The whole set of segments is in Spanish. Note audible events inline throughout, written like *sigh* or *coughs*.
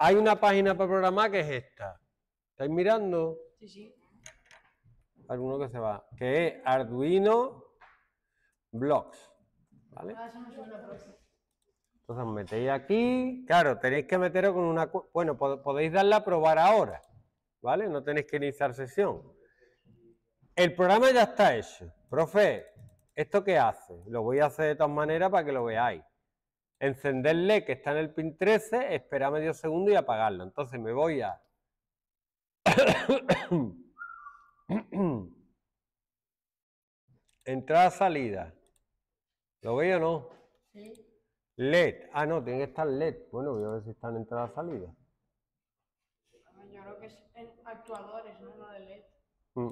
Hay una página para programar que es esta. ¿Estáis mirando? Sí, sí. Alguno que se va. Que es Arduino Blocks. ¿Vale? Ah, Entonces metéis aquí. Claro, tenéis que meterlo con una... Bueno, podéis darle a probar ahora. ¿Vale? No tenéis que iniciar sesión. El programa ya está hecho. Profe, ¿esto qué hace? Lo voy a hacer de todas maneras para que lo veáis encender LED que está en el pin 13, esperar medio segundo y apagarlo. Entonces me voy a... *coughs* Entrada, salida. ¿Lo veo o no? LED. Ah, no, tiene que estar LED. Bueno, voy a ver si está en entrada, salida. Ah, yo creo que es en actuadores, no, no de LED. Mm.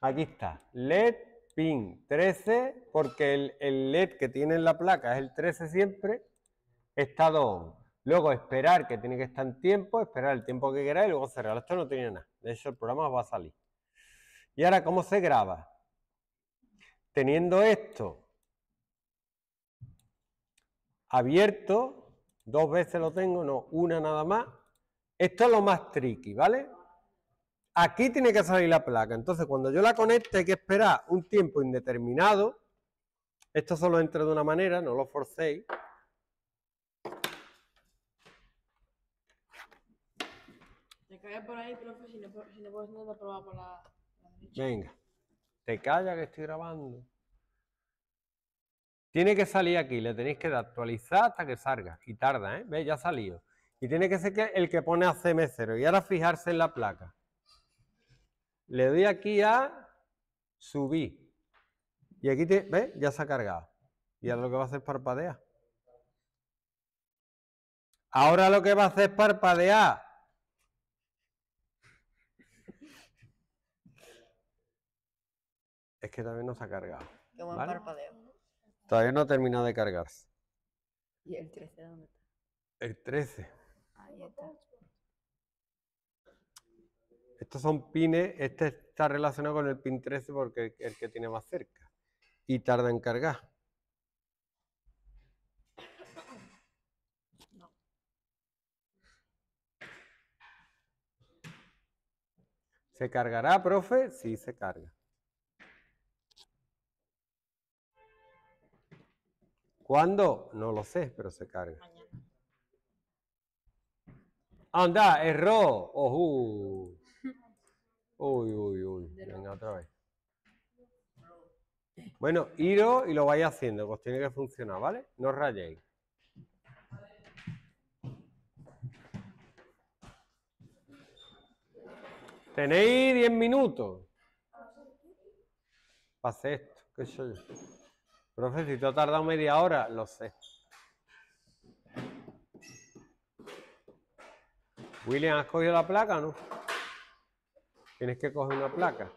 Aquí está. LED pin 13, porque el, LED que tiene en la placa es el 13 siempre, estado on. Luego esperar que tiene que estar en tiempo, esperar el tiempo que queráis y luego cerrar. Esto no tiene nada. De hecho, el programa va a salir. Y ahora, ¿cómo se graba? Teniendo esto abierto, dos veces lo tengo, no, una nada más. Esto es lo más tricky, ¿vale? Aquí tiene que salir la placa. Entonces, cuando yo la conecte, hay que esperar un tiempo indeterminado. Esto solo entra de una manera, no lo forcéis. Te callas por ahí, profe, si no, puedes por la, Venga, te calla que estoy grabando. Tiene que salir aquí, le tenéis que actualizar hasta que salga. Y tarda, ¿eh? Ve, Ya ha salido. Y tiene que ser el que pone a CM0. Y ahora fijarse en la placa. Le doy aquí a subir. Y aquí, te, ¿ves? Ya se ha cargado. Y ahora lo que va a hacer es parpadear. Ahora lo que va a hacer es parpadear. Es que todavía no se ha cargado. Todavía no ha terminado de cargarse. ¿Y el 13 dónde está? El 13. Ahí está. Estos son pines, este está relacionado con el pin 13 porque es el que tiene más cerca y tarda en cargar. ¿Se cargará, profe? Sí, se carga. ¿Cuándo? No lo sé, pero se carga. Mañana. Anda, ¡Oh, Ojú. Uy, uy, uy. Venga, otra vez. Bueno, iros y lo vais haciendo, pues tiene que funcionar, ¿vale? No rayéis. Tenéis 10 minutos. Pase esto, qué soy yo. Profe, si te ha tardado media hora, lo sé. William, ¿has cogido la placa no? tienes que coger una placa